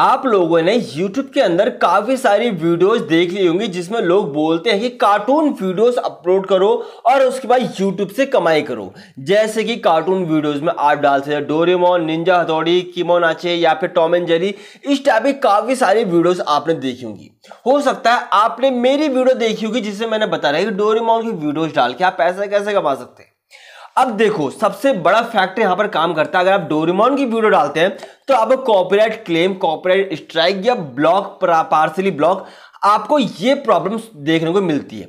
आप लोगों ने YouTube के अंदर काफ़ी सारी वीडियोस देख ली होंगी जिसमें लोग बोलते हैं कि कार्टून वीडियोस अपलोड करो और उसके बाद YouTube से कमाई करो जैसे कि कार्टून वीडियोस में आप डाल सकते हैं डोरेमोन निंजा हथौड़ी आचे या फिर टॉम एंड जेरी इस टाइप की काफ़ी सारी वीडियोस आपने देखी होंगी हो सकता है आपने मेरी वीडियो देखी होगी जिससे मैंने बता रहा है कि डोरेमोन की वीडियोज डाल के आप पैसा कैसे कमा सकते हैं अब देखो सबसे बड़ा फैक्ट यहाँ पर काम करता है अगर आप डोरेमोन की वीडियो डालते हैं तो अब कॉपीराइट क्लेम कॉपीराइट स्ट्राइक या ब्लॉक पार्सली ब्लॉक आपको ये प्रॉब्लम देखने को मिलती है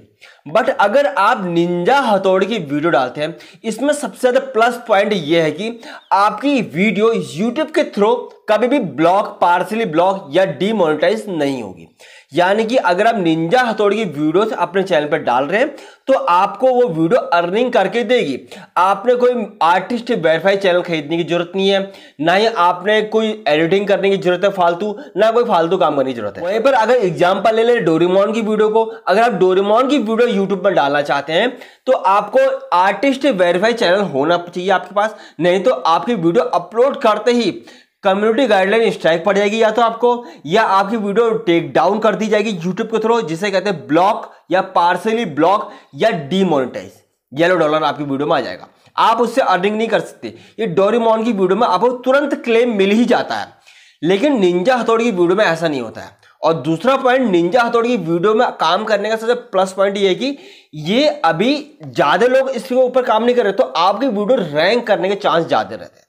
बट अगर आप निंजा हथौड़ी की वीडियो डालते हैं इसमें सबसे ज़्यादा प्लस पॉइंट ये है कि आपकी वीडियो यूट्यूब के थ्रू कभी भी ब्लॉक पार्सली ब्लॉक या डीमोनेटाइज नहीं होगी यानी कि अगर आप निंजा हथोड़ की वीडियो अपने चैनल पर डाल रहे हैं तो आपको वो वीडियो अर्निंग करके देगी आपने कोई आर्टिस्ट वेरीफाई चैनल खरीदने की जरूरत नहीं है ना ही आपने कोई एडिटिंग करने की जरूरत है फालतू ना कोई फालतू काम करने की जरूरत है वहीं पर अगर एग्जाम्पल ले लें डोरीमोन की वीडियो को अगर आप डोरीमोन की वीडियो यूट्यूब पर डालना चाहते हैं तो आपको आर्टिस्ट वेरीफाई चैनल होना चाहिए आपके पास नहीं तो आपकी वीडियो अपलोड करते ही कम्युनिटी गाइडलाइन स्ट्राइक पड़ जाएगी या तो आपको या आपकी वीडियो टेक डाउन कर दी जाएगी यूट्यूब के थ्रू जिसे कहते हैं ब्लॉक या पार्सली ब्लॉक या डीमोनिटाइज येलो डॉलर आपकी वीडियो में आ जाएगा आप उससे अर्निंग नहीं कर सकते ये डोरीमोन की वीडियो में आपको तुरंत क्लेम मिल ही जाता है लेकिन निंजा हथौड़ी की वीडियो में ऐसा नहीं होता है और दूसरा पॉइंट निंजा हथौड़ी की वीडियो में काम करने का सबसे प्लस पॉइंट ये है कि ये अभी ज़्यादा लोग इसके ऊपर काम नहीं कर रहे तो आपकी वीडियो रैंक करने के चांस ज़्यादा रहते हैं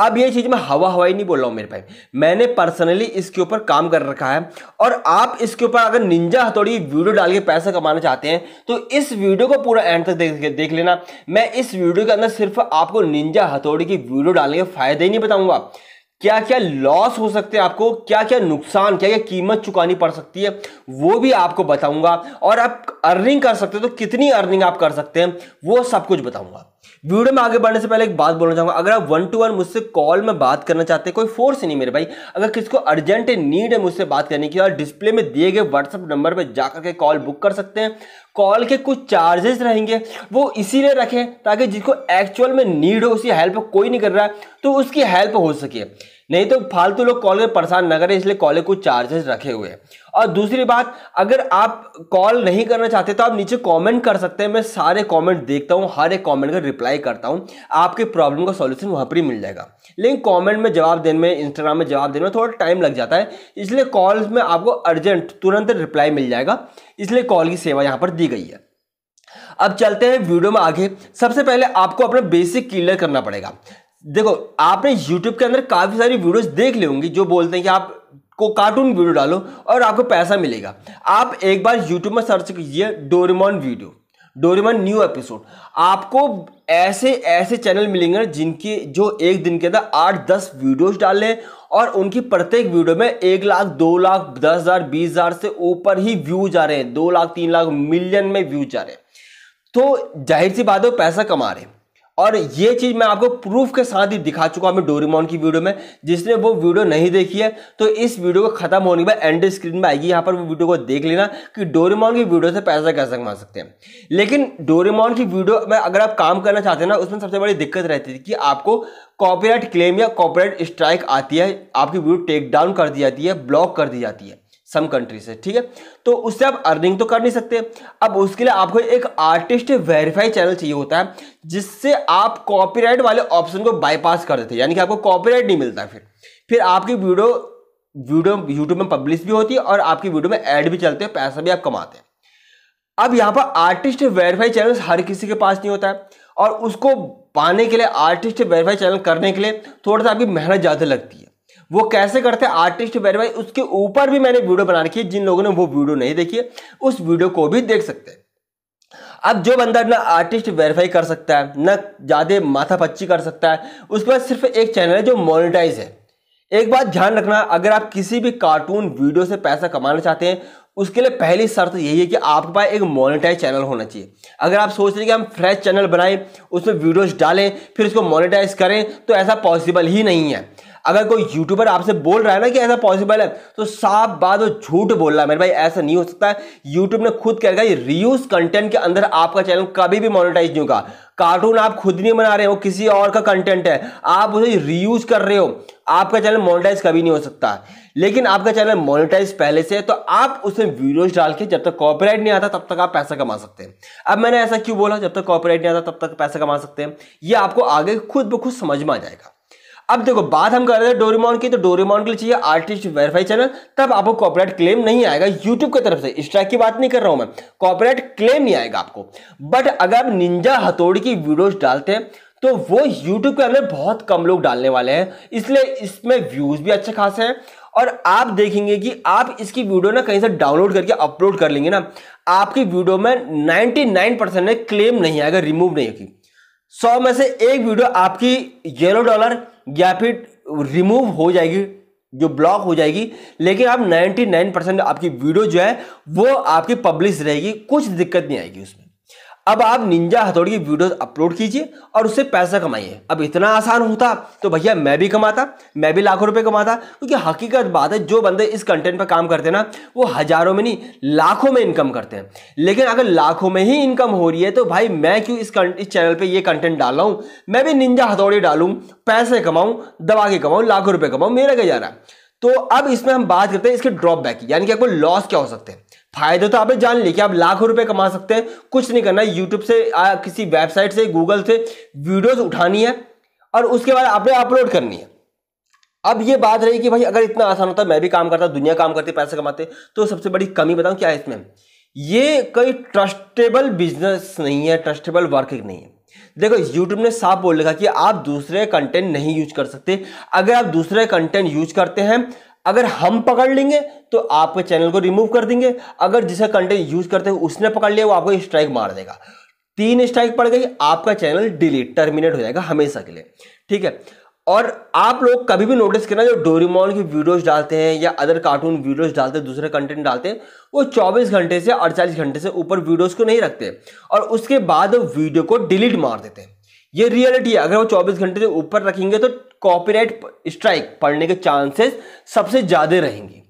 अब ये चीज मैं हवा हवाई नहीं बोल रहा हूं मेरे भाई मैंने पर्सनली इसके ऊपर काम कर रखा है और आप इसके ऊपर अगर निंजा हथौड़ी वीडियो डाल के पैसा कमाना चाहते हैं तो इस वीडियो को पूरा एंड तक देख देख लेना मैं इस वीडियो के अंदर सिर्फ आपको निंजा हथौड़ी की वीडियो डालने के फायदे ही नहीं बताऊंगा क्या क्या लॉस हो सकते हैं आपको क्या क्या नुकसान क्या क्या कीमत चुकानी पड़ सकती है वो भी आपको बताऊंगा और आप अर्निंग कर सकते हो तो कितनी अर्निंग आप कर सकते हैं वो सब कुछ बताऊंगा वीडियो में आगे बढ़ने से पहले एक बात बोलना चाहूंगा अगर आप वन टू वन मुझसे कॉल में बात करना चाहते हैं कोई फोर्स नहीं मेरे भाई अगर किसी को अर्जेंट नीड है मुझसे बात करने की और डिस्प्ले में दिए गए व्हाट्सअप नंबर पर जाकर के कॉल बुक कर सकते हैं कॉल के कुछ चार्जेस रहेंगे वो इसीलिए रखें ताकि जिसको एक्चुअल में नीड हो उसकी हेल्प कोई नहीं कर रहा है तो उसकी हेल्प हो सके नहीं तो फालतू लोग कॉल कर परेशान ना करें इसलिए कॉलर कुछ चार्जेस रखे हुए हैं और दूसरी बात अगर आप कॉल नहीं करना चाहते तो आप नीचे कमेंट कर सकते हैं मैं सारे कमेंट देखता हूँ हर एक कमेंट का रिप्लाई करता हूँ आपके प्रॉब्लम का सॉल्यूशन वहां पर ही मिल जाएगा लेकिन कमेंट में जवाब देने में इंस्टाग्राम में जवाब देने में थोड़ा टाइम लग जाता है इसलिए कॉल में आपको अर्जेंट तुरंत रिप्लाई मिल जाएगा इसलिए कॉल की सेवा यहाँ पर दी गई है अब चलते हैं वीडियो में आगे सबसे पहले आपको अपना बेसिक क्लियर करना पड़ेगा देखो आपने यूट्यूब के अंदर काफ़ी सारी वीडियोस देख ली होंगी जो बोलते हैं कि आप को कार्टून वीडियो डालो और आपको पैसा मिलेगा आप एक बार यूट्यूब में सर्च कीजिए Doraemon video Doraemon new episode आपको ऐसे ऐसे चैनल मिलेंगे जिनके जो एक दिन के अंदर आठ दस वीडियोज डाल लें और उनकी प्रत्येक वीडियो में एक लाख दो लाख दस हज़ार बीस हज़ार से ऊपर ही व्यूज आ रहे हैं दो लाख तीन लाख मिलियन में व्यूज आ रहे हैं तो जाहिर सी बात है पैसा कमा रहे हैं और ये चीज़ मैं आपको प्रूफ के साथ ही दिखा चुका हूँ डोरीमोन की वीडियो में जिसने वो वीडियो नहीं देखी है तो इस वीडियो को खत्म होने के बाद एंड स्क्रीन में आएगी यहाँ पर वो वीडियो को देख लेना कि डोरीमोन की वीडियो से पैसा कैसे कमा सकते हैं लेकिन डोरीमोन की वीडियो में अगर आप काम करना चाहते हैं ना उसमें सबसे बड़ी दिक्कत रहती थी कि आपको कॉपीराइट क्लेम या कॉपीराइट स्ट्राइक आती है आपकी वीडियो टेक डाउन कर दी जाती है ब्लॉक कर दी जाती है सम कंट्री से ठीक है तो उससे आप अर्निंग तो कर नहीं सकते अब उसके लिए आपको एक आर्टिस्ट वेरीफाई चैनल चाहिए होता है जिससे आप कॉपीराइट वाले ऑप्शन को बाईपास कर देते हैं यानी कि आपको कॉपीराइट नहीं मिलता फिर फिर आपकी वीडियो वीडियो यूट्यूब में पब्लिश भी होती है और आपकी वीडियो में एड भी चलते हैं पैसा भी आप कमाते हैं अब यहाँ पर आर्टिस्ट वेरीफाई चैनल हर किसी के पास नहीं होता है और उसको पाने के लिए आर्टिस्ट वेरीफाई चैनल करने के लिए थोड़ा सा आपकी मेहनत ज़्यादा लगती है वो कैसे करते हैं आर्टिस्ट वेरीफाई उसके ऊपर भी मैंने वीडियो बना रखी है जिन लोगों ने वो वीडियो नहीं देखी है उस वीडियो को भी देख सकते हैं अब जो बंदा ना आर्टिस्ट वेरीफाई कर सकता है ना ज़्यादा माथा पच्ची कर सकता है उसके बाद सिर्फ एक चैनल है जो मोनिटाइज है एक बात ध्यान रखना अगर आप किसी भी कार्टून वीडियो से पैसा कमाना चाहते हैं उसके लिए पहली शर्त यही है कि आपके पास एक मोनेटाइज चैनल होना चाहिए अगर आप सोच रहे हैं कि हम फ्रेश चैनल बनाएं उसमें वीडियोज डालें फिर उसको मोनिटाइज करें तो ऐसा पॉसिबल ही नहीं है अगर कोई यूट्यूबर आपसे बोल रहा है ना कि ऐसा पॉसिबल है तो साफ बात वो झूठ बोल रहा है मेरे भाई ऐसा नहीं हो सकता है यूट्यूब ने खुद कह रखा रियूज कंटेंट के अंदर आपका चैनल कभी भी मोनिटाइज नहीं होगा कार्टून आप खुद नहीं बना रहे हो किसी और का कंटेंट है आप उसे रियूज़ कर रहे हो आपका चैनल मोनिटाइज कभी नहीं हो सकता लेकिन आपका चैनल मोनिटाइज पहले से है तो आप उसमें वीडियोज डाल के जब तक कॉपीराइट नहीं आता तब तक आप पैसा कमा सकते हैं अब मैंने ऐसा क्यों बोला जब तक कॉपीराइट नहीं आता तब तक पैसा कमा सकते हैं ये आपको आगे खुद ब खुद समझ में आ जाएगा अब देखो बात हम कर रहे थे डोरेमोन की तो डोरेमोन के लिए चाहिए आर्टिस्ट वेरीफाई चैनल तब आपको कॉपरेट क्लेम नहीं आएगा यूट्यूब की तरफ से स्ट्राइक की बात नहीं कर रहा हूं मैं कॉपरेट क्लेम नहीं आएगा आपको बट अगर आप निंजा हथोड़ी की वीडियोज डालते हैं तो वो यूट्यूब के अंदर बहुत कम लोग डालने वाले हैं इसलिए इसमें व्यूज भी अच्छे खासे हैं और आप देखेंगे कि आप इसकी वीडियो ना कहीं से डाउनलोड करके अपलोड कर लेंगे ना आपकी वीडियो में 99 परसेंट क्लेम नहीं आएगा रिमूव नहीं होगी सौ में से एक वीडियो आपकी येलो डॉलर या फिर रिमूव हो जाएगी जो ब्लॉक हो जाएगी लेकिन आप 99 परसेंट आपकी वीडियो जो है वो आपकी पब्लिश रहेगी कुछ दिक्कत नहीं आएगी उसमें अब आप निंजा हथौड़ी की वीडियोस अपलोड कीजिए और उससे पैसा कमाइए अब इतना आसान होता तो भैया मैं भी कमाता मैं भी लाखों रुपए कमाता क्योंकि हकीकत बात है जो बंदे इस कंटेंट पर काम करते हैं ना वो हजारों में नहीं लाखों में इनकम करते हैं लेकिन अगर लाखों में ही इनकम हो रही है तो भाई मैं क्यों इस इस चैनल पर ये कंटेंट डाल रहा हूँ मैं भी निंजा हथौड़ी डालूँ पैसे कमाऊँ दवा के कमाऊँ लाखों रुपये कमाऊँ मेरा क्या जा रहा है तो अब इसमें हम बात करते हैं इसके ड्रॉबैक यानी कि आपको लॉस क्या हो सकते हैं फायदे तो आपने जान लिया कि आप लाखों रुपए कमा सकते हैं कुछ नहीं करना है यूट्यूब से आ, किसी वेबसाइट से गूगल से वीडियोस उठानी है और उसके बाद आपने अपलोड करनी है अब ये बात रही कि भाई अगर इतना आसान होता मैं भी काम करता दुनिया काम करती पैसे कमाते तो सबसे बड़ी कमी बताऊं क्या है इसमें ये कोई ट्रस्टेबल बिजनेस नहीं है ट्रस्टेबल वर्किंग नहीं है देखो YouTube ने साफ बोल लिखा कि आप दूसरे कंटेंट नहीं यूज कर सकते अगर आप दूसरे कंटेंट यूज करते हैं अगर हम पकड़ लेंगे तो आपके चैनल को रिमूव कर देंगे अगर जिसे कंटेंट यूज करते हैं उसने पकड़ लिया वो आपको स्ट्राइक मार देगा तीन स्ट्राइक पड़ गई आपका चैनल डिलीट टर्मिनेट हो जाएगा हमेशा के लिए ठीक है और आप लोग कभी भी नोटिस करना जो डोरीमोन की वीडियोस डालते हैं या अदर कार्टून वीडियोस डालते हैं दूसरे कंटेंट डालते हैं वो 24 घंटे से 48 घंटे से ऊपर वीडियोस को नहीं रखते और उसके बाद वीडियो को डिलीट मार देते हैं ये रियलिटी है अगर वो 24 घंटे से ऊपर रखेंगे तो कॉपीराइट स्ट्राइक पड़ने के चांसेस सबसे ज़्यादा रहेंगे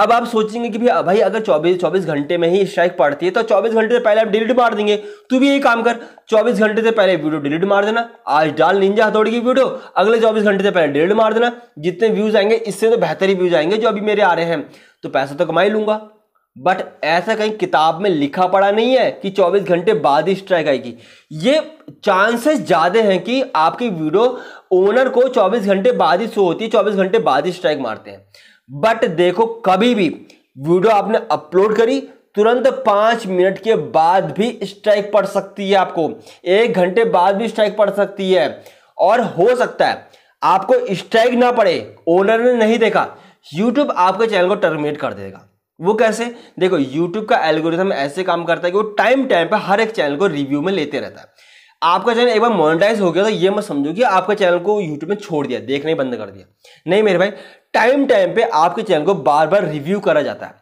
अब आप सोचेंगे कि भैया भाई अगर 24 24 घंटे में ही स्ट्राइक पड़ती है तो 24 घंटे से पहले आप डिलीट मार देंगे तू भी ये काम कर 24 घंटे से पहले वीडियो डिलीट मार देना आज डाल निंजा हथौड़ी की वीडियो अगले 24 घंटे से पहले डिलीट मार देना जितने व्यूज आएंगे इससे तो बेहतर ही व्यूज आएंगे जो अभी मेरे आ रहे हैं तो पैसा तो कमा ही लूंगा बट ऐसा कहीं किताब में लिखा पड़ा नहीं है कि 24 घंटे बाद ही स्ट्राइक आएगी ये चांसेस ज़्यादा हैं कि आपकी वीडियो ओनर को 24 घंटे बाद ही शो होती है 24 घंटे बाद ही स्ट्राइक मारते हैं बट देखो कभी भी वीडियो आपने अपलोड करी तुरंत पांच मिनट के बाद भी स्ट्राइक पड़ सकती है आपको एक घंटे बाद भी स्ट्राइक पड़ सकती है और हो सकता है आपको स्ट्राइक ना पड़े ओनर ने नहीं देखा यूट्यूब आपके चैनल को टर्मिनेट कर देगा वो कैसे देखो यूट्यूब का एल्गोरिथम ऐसे काम करता है कि वो टाइम टाइम पर हर एक चैनल को रिव्यू में लेते रहता है आपका चैनल एक बार मोनेटाइज हो गया तो ये मत समझो कि आपका चैनल को यूट्यूब में छोड़ दिया देखने बंद कर दिया नहीं मेरे भाई टाइम टाइम पे आपके चैनल को बार बार रिव्यू करा जाता है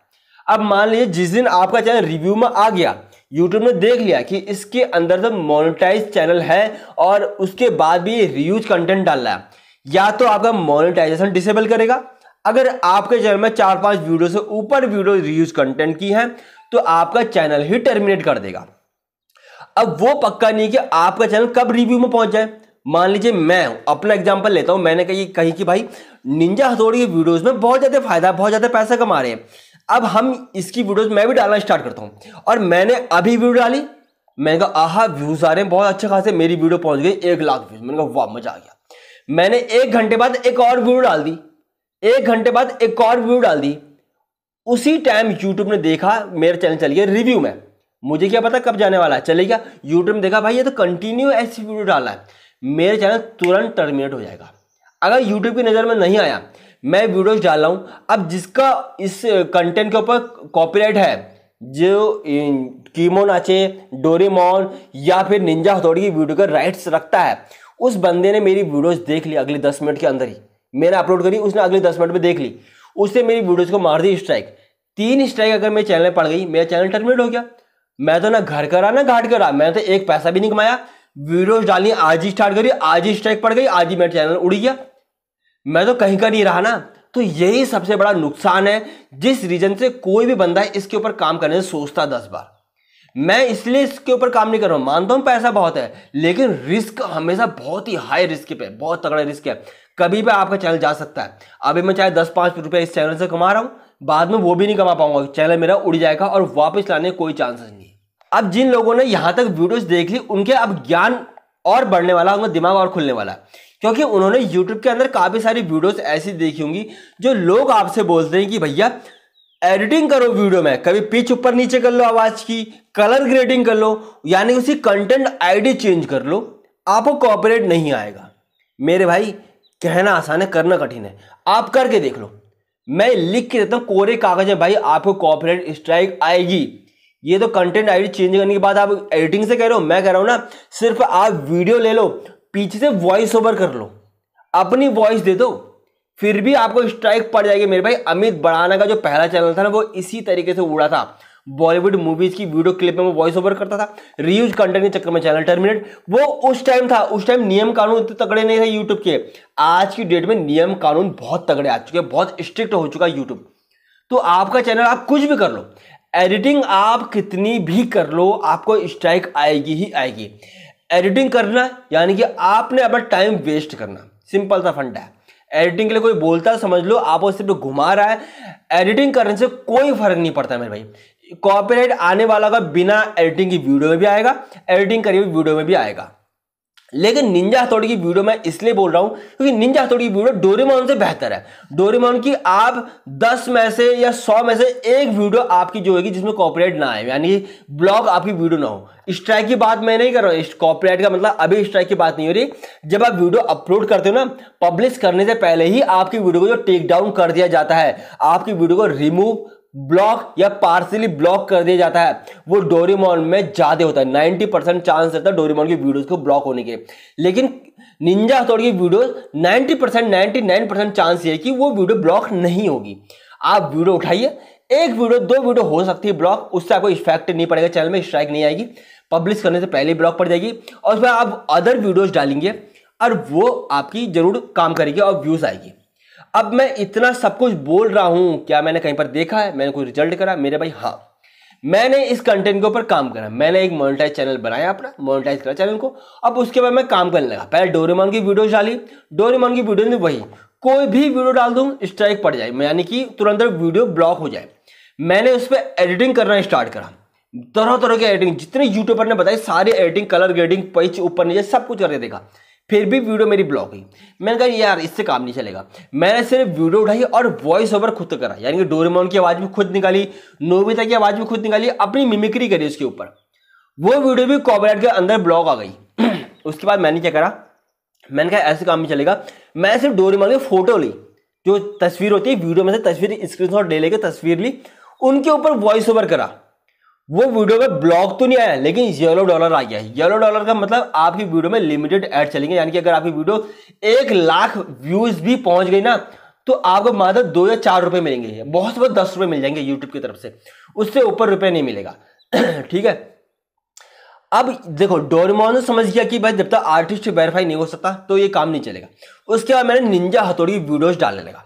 अब मान लीजिए जिस दिन आपका चैनल रिव्यू में आ गया यूट्यूब ने देख लिया कि इसके अंदर तो मोनेटाइज चैनल है और उसके बाद भी रिव्यूज कंटेंट डाल रहा है या तो आपका मोनेटाइजेशन डिसेबल करेगा अगर आपके चैनल में चार पांच वीडियो से ऊपर वीडियो रिव्यूज कंटेंट की है तो आपका चैनल ही टर्मिनेट कर देगा अब वो पक्का नहीं कि आपका चैनल कब रिव्यू में पहुंच जाए मान लीजिए मैं अपना एग्जाम्पल लेता हूं मैंने कही कही कि भाई निंजा हथौड़ी के वीडियोस में बहुत ज़्यादा फायदा बहुत ज़्यादा पैसा कमा रहे हैं अब हम इसकी वीडियोस मैं भी डालना स्टार्ट करता हूं और मैंने अभी वीडियो डाली मैंने कहा आहा व्यूज़ आ रहे हैं बहुत अच्छे खासे मेरी वीडियो पहुंच गई एक लाख व्यूज़ मैंने कहा वाह मज़ा आ गया मैंने एक घंटे बाद एक और व्यू डाल दी एक घंटे बाद एक और व्यू डाल दी उसी टाइम यूट्यूब ने देखा मेरा चैनल चलिए रिव्यू में मुझे क्या पता कब जाने वाला है चले गया यूट्यूब में देखा भाई ये तो कंटिन्यू ऐसी वीडियो डाला है मेरे चैनल तुरंत टर्मिनेट हो जाएगा अगर यूट्यूब की नज़र में नहीं आया मैं वीडियोज डाल रहा हूँ अब जिसका इस कंटेंट के ऊपर कॉपीराइट है जो कीमो नाचे डोरेमोन या फिर निंजा हथौड़ी की वीडियो का राइट्स रखता है उस बंदे ने मेरी वीडियोस देख ली अगले दस मिनट के अंदर ही मैंने अपलोड करी उसने अगले दस मिनट में देख ली उसने मेरी वीडियोस को मार दी स्ट्राइक तीन स्ट्राइक अगर मेरे चैनल पर पड़ गई मेरा चैनल टर्मिनेट हो गया मैं तो ना घर करा ना घाट करा मैंने तो एक पैसा भी नहीं कमाया वीडियो डालनी आज ही स्टार्ट करी आज ही स्ट्राइक पड़ गई आज ही मेरा चैनल उड़ गया मैं तो कहीं का नहीं रहा ना तो यही सबसे बड़ा नुकसान है जिस रीजन से कोई भी बंदा इसके ऊपर काम करने से सोचता दस बार मैं इसलिए इसके ऊपर काम नहीं कर रहा हूं मानता हूँ पैसा बहुत है लेकिन रिस्क हमेशा बहुत ही हाई रिस्क पे बहुत तगड़ा रिस्क है कभी भी आपका चैनल जा सकता है अभी मैं चाहे दस पांच रुपए इस चैनल से कमा रहा हूँ बाद में वो भी नहीं कमा पाऊंगा चैनल मेरा उड़ जाएगा और वापस लाने कोई चांसेस नहीं अब जिन लोगों ने यहां तक वीडियोस देख ली उनके अब ज्ञान और बढ़ने वाला उनका दिमाग और खुलने वाला क्योंकि उन्होंने यूट्यूब के अंदर काफ़ी सारी वीडियोस ऐसी देखी होंगी जो लोग आपसे बोलते हैं कि भैया एडिटिंग करो वीडियो में कभी पिच ऊपर नीचे कर लो आवाज़ की कलर ग्रेडिंग कर लो यानी उसी कंटेंट आईडी चेंज कर लो आपको कॉपरेट नहीं आएगा मेरे भाई कहना आसान है करना कठिन है आप करके देख लो मैं लिख के देता हूँ कोरे कागज में भाई आपको कॉपरेट स्ट्राइक आएगी ये तो कंटेंट आईडी चेंज करने के बाद आप एडिटिंग से कह रहे हो मैं कह रहा हूँ ना सिर्फ आप वीडियो ले लो पीछे से वॉइस ओवर कर लो अपनी वॉइस दे दो फिर भी आपको स्ट्राइक पड़ जाएगी मेरे भाई अमित बढ़ाना का जो पहला चैनल था ना वो इसी तरीके से उड़ा था बॉलीवुड मूवीज की वीडियो क्लिप में वो वॉइस ओवर करता था रियूज कंटेंट के चक्कर में चैनल टर्मिनेट वो उस टाइम था उस टाइम नियम कानून इतने तगड़े नहीं थे यूट्यूब के आज की डेट में नियम कानून बहुत तगड़े आ चुके हैं बहुत स्ट्रिक्ट हो चुका है यूट्यूब तो आपका चैनल आप कुछ भी कर लो एडिटिंग आप कितनी भी कर लो आपको स्ट्राइक आएगी ही आएगी एडिटिंग करना यानी कि आपने अपना टाइम वेस्ट करना सिंपल सा फंडा है एडिटिंग के लिए कोई बोलता है समझ लो आप वो सिर्फ घुमा रहा है एडिटिंग करने से कोई फर्क नहीं पड़ता मेरे भाई कॉपीराइट आने वाला का बिना एडिटिंग की वीडियो में भी आएगा एडिटिंग करी हुई वीडियो में भी आएगा लेकिन निंजा हथौड़ी की वीडियो मैं इसलिए बोल रहा हूं क्योंकि निंजा हथौड़ी की वीडियो डोरेमोन से बेहतर है डोरेमोन की आप 10 में से या 100 में से एक वीडियो आपकी जो होगी जिसमें कॉपीराइट ना आए यानी कि ब्लॉग आपकी वीडियो ना हो स्ट्राइक की बात मैं नहीं कर रहा हूं कॉपीराइट का मतलब अभी स्ट्राइक की बात नहीं हो रही जब आप वीडियो अपलोड करते हो ना पब्लिश करने से पहले ही आपकी वीडियो को जो टेक डाउन कर दिया जाता है आपकी वीडियो को रिमूव ब्लॉक या पार्सली ब्लॉक कर दिया जाता है वो डोरीमोन में ज़्यादा होता है नाइन्टी परसेंट चांस रहता है डोरीमोन की वीडियोस को ब्लॉक होने के लेकिन निंजा हथौड़ की videos ninety percent ninety nine percent chance ये कि वो वीडियो ब्लॉक नहीं होगी आप वीडियो उठाइए एक वीडियो दो वीडियो हो सकती है ब्लॉक उससे आपको इफेक्ट नहीं पड़ेगा चैनल में स्ट्राइक नहीं आएगी पब्लिश करने से पहले ब्लॉक पड़ जाएगी और उसमें आप अदर वीडियोज डालेंगे और वो आपकी जरूर काम करेगी और व्यूज़ आएगी अब मैं इतना सब कुछ बोल रहा हूं क्या मैंने कहीं पर देखा है मैंने कोई रिजल्ट करा मेरे भाई हाँ मैंने इस कंटेंट के ऊपर काम करा मैंने एक मोनिटाइज चैनल बनाया अपना मोनिटाइज करा चैनल को अब उसके बाद मैं काम करने लगा पहले डोरेमोन की वीडियो डाली डोरेमोन की वीडियो में वही कोई भी वीडियो डाल दू स्ट्राइक पड़ जाए यानी कि तुरंत वीडियो ब्लॉक हो जाए मैंने उस पर एडिटिंग करना स्टार्ट करा तरह तरह की एडिटिंग जितने यूट्यूबर ने बताई सारी एडिटिंग कलर ग्रेडिंग पिच ऊपर नीचे सब कुछ करके देखा फिर भी वीडियो मेरी ब्लॉक हुई मैंने कहा यार इससे काम नहीं चलेगा मैंने सिर्फ वीडियो उठाई और वॉइस ओवर खुद करा यानी कि डोरेमोन की आवाज़ भी खुद निकाली नोबिता की आवाज़ भी खुद निकाली अपनी मिमिक्री करी उसके ऊपर वो वीडियो भी कॉपरेट के अंदर ब्लॉक आ गई उसके बाद मैंने क्या करा मैंने कहा ऐसे काम नहीं चलेगा मैंने सिर्फ डोरेमोन की फ़ोटो ली जो तस्वीर होती है वीडियो में से तस्वीर स्क्रीन ले लेकर तस्वीर ली उनके ऊपर वॉइस ओवर करा वो वीडियो में ब्लॉक तो नहीं आया लेकिन येलो डॉलर आ गया है येलो डॉलर का मतलब आपकी वीडियो में लिमिटेड एड चलेंगे यानी कि अगर आपकी वीडियो एक लाख व्यूज भी पहुंच गई ना तो आपको मात्र दो या चार रुपए मिलेंगे बहुत बहुत दस रुपए मिल जाएंगे यूट्यूब की तरफ से उससे ऊपर रुपए नहीं मिलेगा ठीक है अब देखो डोरेमोन समझ गया कि भाई जब तक आर्टिस्ट वेरीफाई नहीं हो सकता तो ये काम नहीं चलेगा उसके बाद मैंने निंजा हथौड़ी वीडियोज डालने लगा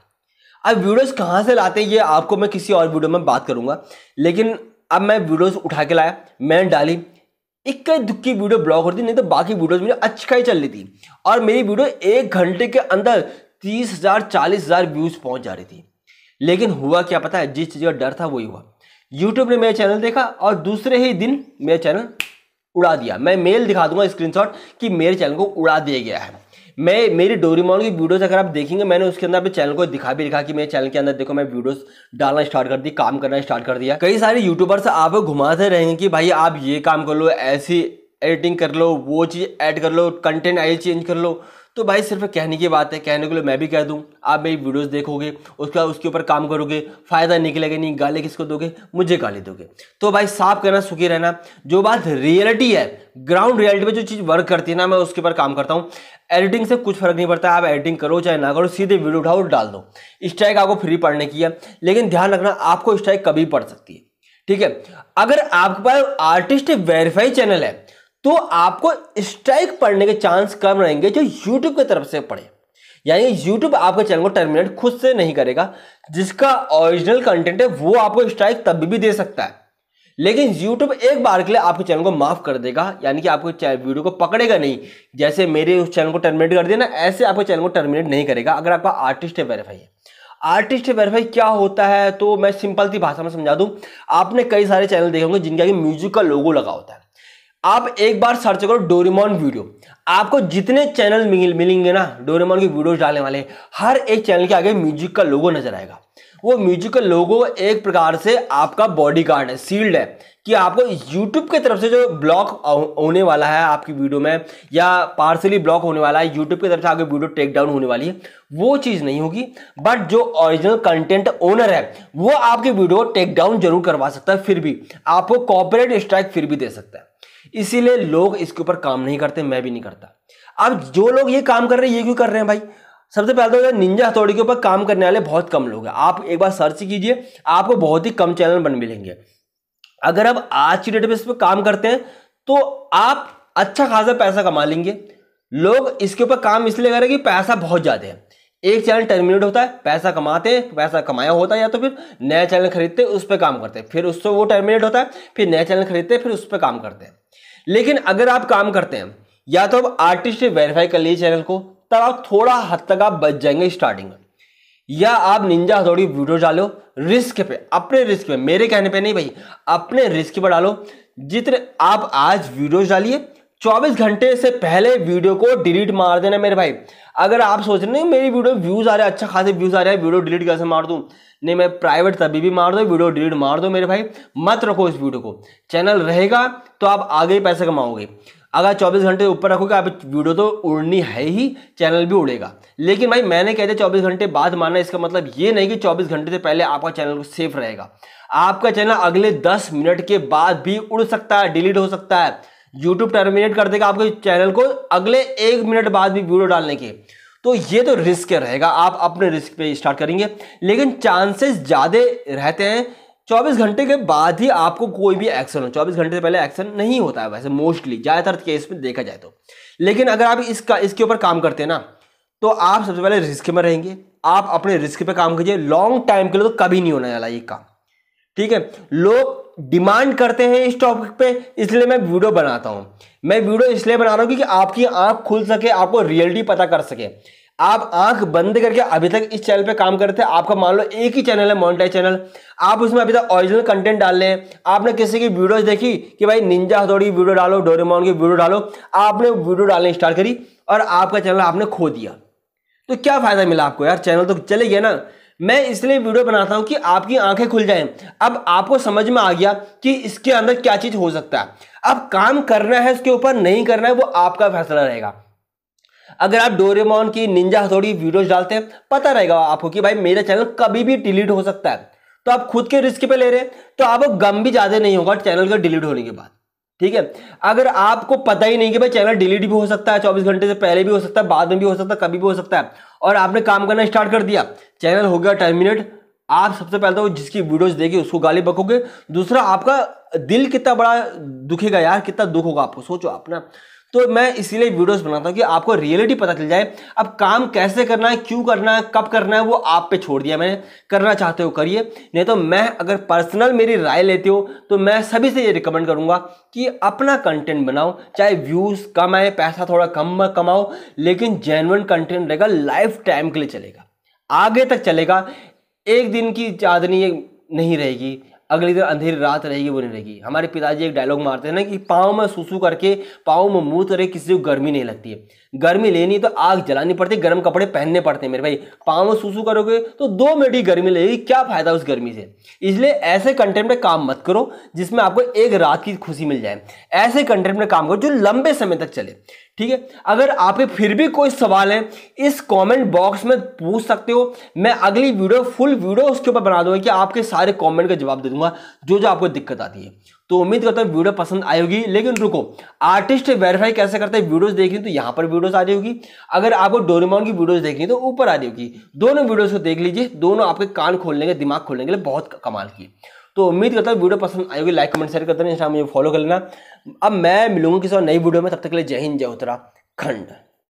अब वीडियोज कहाँ से लाते हैं ये आपको मैं किसी और वीडियो में बात करूंगा लेकिन अब मैं वीडियोस उठा के लाया मैंने डाली इक्का दुख की वीडियो ब्लॉक होती नहीं तो बाकी वीडियोस मेरी अच्छा ही चल रही थी और मेरी वीडियो एक घंटे के अंदर तीस हज़ार चालीस हज़ार व्यूज़ पहुंच जा रही थी लेकिन हुआ क्या पता है जिस चीज़ का डर था वही हुआ यूट्यूब ने मेरा चैनल देखा और दूसरे ही दिन मेरा चैनल उड़ा दिया मैं मेल दिखा दूंगा स्क्रीनशॉट कि मेरे चैनल को उड़ा दिया गया है मैं मेरी डोरीमोन की वीडियोस अगर आप देखेंगे मैंने उसके अंदर अपने चैनल को दिखा भी रखा कि मेरे चैनल के अंदर देखो मैं वीडियोस डालना स्टार्ट कर दी काम करना स्टार्ट कर दिया कई सारे यूट्यूबर्स आप घुमाते रहेंगे कि भाई आप ये काम कर लो ऐसी एडिटिंग कर लो वो चीज़ ऐड कर लो कंटेंट आइए चेंज कर लो तो भाई सिर्फ कहने की बात है कहने के लिए मैं भी कह दूँ आप मेरी वीडियोस देखोगे उसके बाद उसके ऊपर काम करोगे फ़ायदा निकलेगा नहीं गाली किसको दोगे मुझे गाली दोगे तो भाई साफ करना सुखी रहना जो बात रियलिटी है ग्राउंड रियलिटी में जो चीज़ वर्क करती है ना मैं उसके ऊपर काम करता हूँ एडिटिंग से कुछ फर्क नहीं पड़ता आप एडिटिंग करो चाहे ना करो सीधे वीडियो उठाओ डाल दो स्ट्राइक आपको फ्री पढ़ने की है लेकिन ध्यान रखना आपको स्ट्राइक कभी पड़ सकती है ठीक है अगर आपके पास आर्टिस्ट वेरीफाई चैनल है तो आपको स्ट्राइक पड़ने के चांस कम रहेंगे जो यूट्यूब की तरफ से पड़े यानी यूट्यूब आपके चैनल को टर्मिनेट खुद से नहीं करेगा जिसका ओरिजिनल कंटेंट है वो आपको स्ट्राइक तब भी दे सकता है लेकिन YouTube एक बार के लिए आपके चैनल को माफ़ कर देगा यानी कि आपको वीडियो को पकड़ेगा नहीं जैसे मेरे उस चैनल को टर्मिनेट कर देना ऐसे आपके चैनल को टर्मिनेट नहीं करेगा अगर आपका आर्टिस्ट है वेरीफाई है आर्टिस्ट वेरीफाई क्या होता है तो मैं सिंपल सी भाषा में समझा दूं आपने कई सारे चैनल देखे होंगे जिनके आगे म्यूजिक का लोगो लगा होता है आप एक बार सर्च करो डोरेमोन वीडियो आपको जितने चैनल मिल, मिलेंगे ना डोरेमोन की वीडियोस डालने वाले हर एक चैनल के आगे म्यूजिक का लोगो नजर आएगा वो म्यूजिक का लोगो एक प्रकार से आपका बॉडी गार्ड है सील्ड है कि आपको यूट्यूब की तरफ से जो ब्लॉक होने वाला है आपकी वीडियो में या पार्सली ब्लॉक होने वाला है यूट्यूब की तरफ से आपकी वीडियो टेक डाउन होने वाली है वो चीज़ नहीं होगी बट जो ओरिजिनल कंटेंट ओनर है वो आपकी वीडियो टेक डाउन जरूर करवा सकता है फिर भी आपको कॉपरेट स्ट्राइक फिर भी दे सकता है इसीलिए लोग इसके ऊपर काम नहीं करते मैं भी नहीं करता अब जो लोग ये काम कर रहे हैं ये क्यों कर रहे हैं भाई सबसे पहले तो निंजा हथौड़ी के ऊपर काम करने वाले बहुत कम लोग हैं आप एक बार सर्च कीजिए आपको बहुत ही कम चैनल बन मिलेंगे अगर आप आज की डेट में इस पर काम करते हैं तो आप अच्छा खासा पैसा कमा लेंगे लोग इसके ऊपर काम इसलिए करें कि पैसा बहुत ज़्यादा है एक चैनल टर्मिनेट होता है पैसा कमाते हैं पैसा कमाया होता है या तो फिर नया चैनल खरीदते हैं उस पर काम करते हैं फिर उससे वो टर्मिनेट होता है फिर नया चैनल खरीदते हैं फिर उस पर काम करते हैं लेकिन अगर आप काम करते हैं या तो आप आर्टिस्ट वेरीफाई कर लिए चैनल को तब आप थोड़ा हद तक आप बच जाएंगे स्टार्टिंग में या आप निंजा हथौड़ी वीडियो डालो रिस्क पे अपने रिस्क पे मेरे कहने पे नहीं भाई अपने रिस्क पर डालो जितने आप आज वीडियो डालिए 24 घंटे से पहले वीडियो को डिलीट मार देना मेरे भाई अगर आप सोच रहे हैं मेरी वीडियो व्यूज़ आ रहे हैं अच्छा खासे व्यूज़ आ रहे हैं वीडियो डिलीट कैसे मार दूँ नहीं मैं प्राइवेट तभी भी मार दो वीडियो डिलीट मार दो मेरे भाई मत रखो इस वीडियो को चैनल रहेगा तो आप आगे ही पैसे कमाओगे अगर 24 घंटे ऊपर रखोगे आप वीडियो तो उड़नी है ही चैनल भी उड़ेगा लेकिन भाई मैंने कह दिया 24 घंटे बाद मानना इसका मतलब ये नहीं कि 24 घंटे से पहले आपका चैनल सेफ रहेगा आपका चैनल अगले 10 मिनट के बाद भी उड़ सकता है डिलीट हो सकता है यूट्यूब टर्मिनेट कर देगा आपके चैनल को अगले एक मिनट बाद भी वीडियो डालने के तो ये तो रिस्क रहेगा आप अपने रिस्क पे स्टार्ट करेंगे लेकिन चांसेस ज़्यादा रहते हैं 24 घंटे के बाद ही आपको कोई भी एक्शन हो 24 घंटे से पहले एक्शन नहीं होता है वैसे मोस्टली ज़्यादातर केस में देखा जाए तो लेकिन अगर आप इसका इसके ऊपर काम करते हैं ना तो आप सबसे पहले रिस्क में रहेंगे आप अपने रिस्क पर काम कीजिए लॉन्ग टाइम के लिए तो कभी नहीं होने वाला ये काम ठीक है लोग डिमांड करते हैं इस टॉपिक पे इसलिए मैं वीडियो बनाता हूँ मैं वीडियो इसलिए बना रहा हूँ क्योंकि आपकी आंख खुल सके आपको रियलिटी पता कर सके आप आंख बंद करके अभी तक इस चैनल पे काम करते थे आपका मान लो एक ही चैनल है मोनिटाइज चैनल आप उसमें अभी तक ओरिजिनल कंटेंट डाल रहे हैं आपने किसी की वीडियोज देखी कि भाई निंजा हथौड़ी वीडियो डालो डोरेमोन की वीडियो डालो आपने वीडियो डालने स्टार्ट करी और आपका चैनल आपने खो दिया तो क्या फ़ायदा मिला आपको यार चैनल तो चले गए ना मैं इसलिए वीडियो बनाता हूं कि आपकी आंखें खुल जाएं अब आपको समझ में आ गया कि इसके अंदर क्या चीज हो सकता है अब काम करना है उसके ऊपर नहीं करना है वो आपका फैसला रहेगा अगर आप डोरेमोन की निंजा हथौड़ी वीडियोस डालते हैं पता रहेगा आपको कि भाई मेरा चैनल कभी भी डिलीट हो सकता है तो आप खुद के रिस्क पे ले रहे हैं तो आपको गम भी ज़्यादा नहीं होगा चैनल का डिलीट होने के बाद ठीक है अगर आपको पता ही नहीं कि भाई चैनल डिलीट भी हो सकता है चौबीस घंटे से पहले भी हो सकता है बाद में भी हो सकता है कभी भी हो सकता है और आपने काम करना स्टार्ट कर दिया चैनल हो गया टर्मिनेट आप सबसे पहले तो जिसकी वीडियोस देखी उसको गाली बकोगे दूसरा आपका दिल कितना बड़ा दुखेगा यार कितना दुख होगा आपको सोचो आप ना तो मैं इसीलिए वीडियोस बनाता हूँ कि आपको रियलिटी पता चल जाए अब काम कैसे करना है क्यों करना है कब करना है वो आप पे छोड़ दिया मैंने करना चाहते हो करिए नहीं तो मैं अगर पर्सनल मेरी राय लेते हो तो मैं सभी से ये रिकमेंड करूँगा कि अपना कंटेंट बनाओ चाहे व्यूज़ कम आए पैसा थोड़ा कम कमाओ लेकिन जेनवन कंटेंट रहेगा लाइफ टाइम के लिए चलेगा आगे तक चलेगा एक दिन की चादनी नहीं रहेगी अगली दिन अंधेरी रात रहेगी वो नहीं रहेगी हमारे पिताजी एक डायलॉग मारते हैं ना कि पाँव में सूसू करके पाँव में मुँह तरह किसी को गर्मी नहीं लगती है गर्मी लेनी तो आग जलानी पड़ती गर्म कपड़े पहनने पड़ते हैं मेरे भाई पाँव सूसू करोगे तो दो मिनट ही गर्मी लगेगी क्या फायदा उस गर्मी से इसलिए ऐसे कंटेंट में काम मत करो जिसमें आपको एक रात की खुशी मिल जाए ऐसे कंटेंट में काम करो जो लंबे समय तक चले ठीक है अगर आप फिर भी कोई सवाल है इस कमेंट बॉक्स में पूछ सकते हो मैं अगली वीडियो फुल वीडियो उसके ऊपर बना दूंगा कि आपके सारे कमेंट का जवाब दे दूंगा जो जो आपको दिक्कत आती है तो उम्मीद करता हूँ वीडियो पसंद आएगी लेकिन रुको आर्टिस्ट वेरीफाई कैसे करते हैं वीडियोस देखें तो यहाँ पर वीडियोस आ रही होगी अगर आपको डोरेमोन की वीडियोस देखनी तो ऊपर आ रही होगी दोनों वीडियोस को देख लीजिए दोनों आपके कान खोलने के दिमाग खोलने के लिए बहुत कमाल की तो उम्मीद करता हूँ वीडियो पसंद आएगी लाइक कमेंट शेयर करते हैं इंस्टाग्राम मुझे फॉलो कर लेना अब मैं मिलूंगा किसी और नई वीडियो में तब तक के लिए जय हिंद जय उत्तराखंड